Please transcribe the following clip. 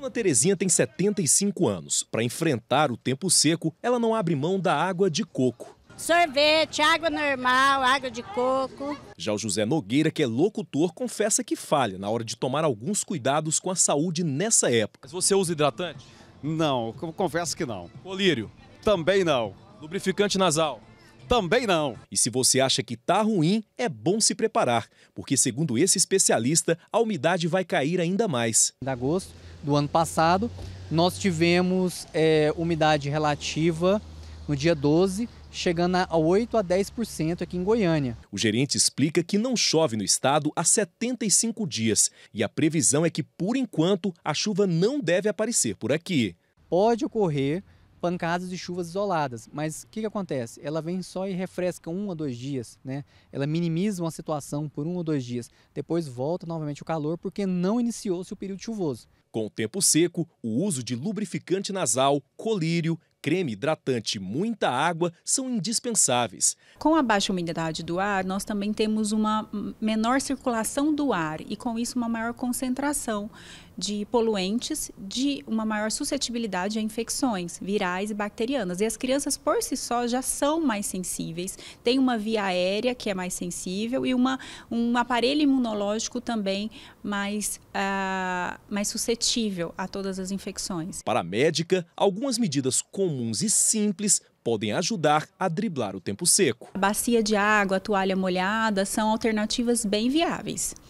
Dona Terezinha tem 75 anos. Para enfrentar o tempo seco, ela não abre mão da água de coco. Sorvete, água normal, água de coco. Já o José Nogueira, que é locutor, confessa que falha na hora de tomar alguns cuidados com a saúde nessa época. Mas você usa hidratante? Não, confesso que não. Colírio? Também não. Lubrificante nasal? Também não. E se você acha que tá ruim, é bom se preparar, porque segundo esse especialista, a umidade vai cair ainda mais. Em agosto, do ano passado. Nós tivemos é, umidade relativa no dia 12, chegando a 8 a 10% aqui em Goiânia. O gerente explica que não chove no estado há 75 dias e a previsão é que, por enquanto, a chuva não deve aparecer por aqui. Pode ocorrer pancadas de chuvas isoladas. Mas o que, que acontece? Ela vem só e refresca um ou dois dias, né? Ela minimiza uma situação por um ou dois dias. Depois volta novamente o calor porque não iniciou-se o período chuvoso. Com o tempo seco, o uso de lubrificante nasal, colírio creme hidratante e muita água são indispensáveis. Com a baixa umidade do ar, nós também temos uma menor circulação do ar e, com isso, uma maior concentração de poluentes, de uma maior suscetibilidade a infecções virais e bacterianas. E as crianças, por si só, já são mais sensíveis, têm uma via aérea que é mais sensível e uma, um aparelho imunológico também mais, uh, mais suscetível a todas as infecções. Para a médica, algumas medidas com comuns e simples podem ajudar a driblar o tempo seco. A bacia de água, a toalha molhada são alternativas bem viáveis.